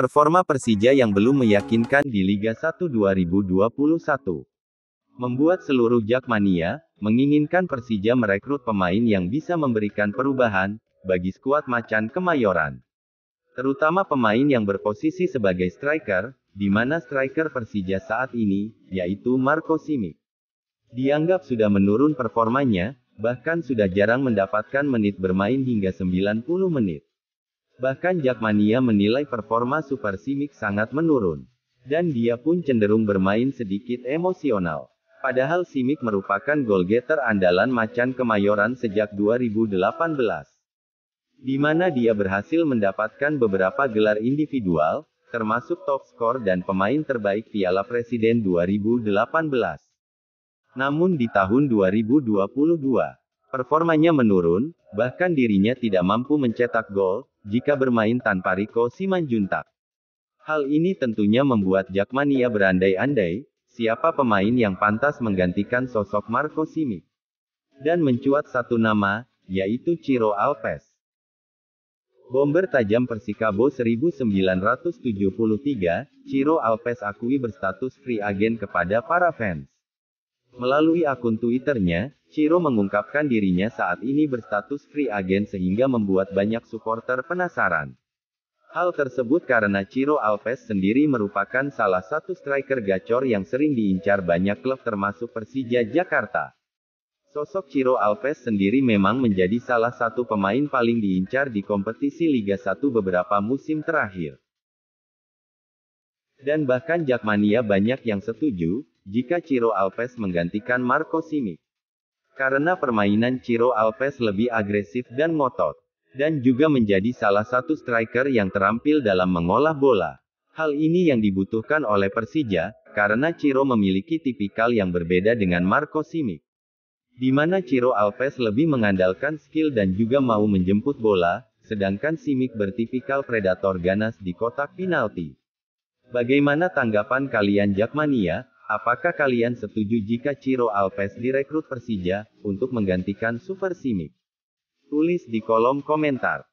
Performa Persija yang belum meyakinkan di Liga 1 2021 membuat seluruh Jakmania menginginkan Persija merekrut pemain yang bisa memberikan perubahan bagi skuad Macan Kemayoran. Terutama pemain yang berposisi sebagai striker, di mana striker Persija saat ini, yaitu Marco Simic. Dianggap sudah menurun performanya, bahkan sudah jarang mendapatkan menit bermain hingga 90 menit. Bahkan Jakmania menilai performa Super Simic sangat menurun. Dan dia pun cenderung bermain sedikit emosional. Padahal Simic merupakan goal andalan Macan Kemayoran sejak 2018. Di mana dia berhasil mendapatkan beberapa gelar individual, termasuk top skor dan pemain terbaik Piala Presiden 2018. Namun di tahun 2022, performanya menurun, bahkan dirinya tidak mampu mencetak gol, jika bermain tanpa Riko Simanjuntak. Hal ini tentunya membuat Jakmania berandai-andai, siapa pemain yang pantas menggantikan sosok Marco Simic. Dan mencuat satu nama, yaitu Ciro Alves. Bomber tajam Persikabo 1973, Ciro Alves akui berstatus free agent kepada para fans. Melalui akun Twitternya, Ciro mengungkapkan dirinya saat ini berstatus free agent sehingga membuat banyak supporter penasaran. Hal tersebut karena Ciro Alves sendiri merupakan salah satu striker gacor yang sering diincar banyak klub termasuk Persija Jakarta. Sosok Ciro Alves sendiri memang menjadi salah satu pemain paling diincar di kompetisi Liga 1 beberapa musim terakhir. Dan bahkan Jakmania banyak yang setuju, jika Ciro Alves menggantikan Marco Simic. Karena permainan Ciro Alves lebih agresif dan ngotot, dan juga menjadi salah satu striker yang terampil dalam mengolah bola. Hal ini yang dibutuhkan oleh Persija, karena Ciro memiliki tipikal yang berbeda dengan Marco Simic. Di mana Ciro Alves lebih mengandalkan skill dan juga mau menjemput bola, sedangkan Simic bertipikal predator ganas di kotak penalti. Bagaimana tanggapan kalian Jakmania? Apakah kalian setuju jika Ciro Alves direkrut Persija, untuk menggantikan Super Simic? Tulis di kolom komentar.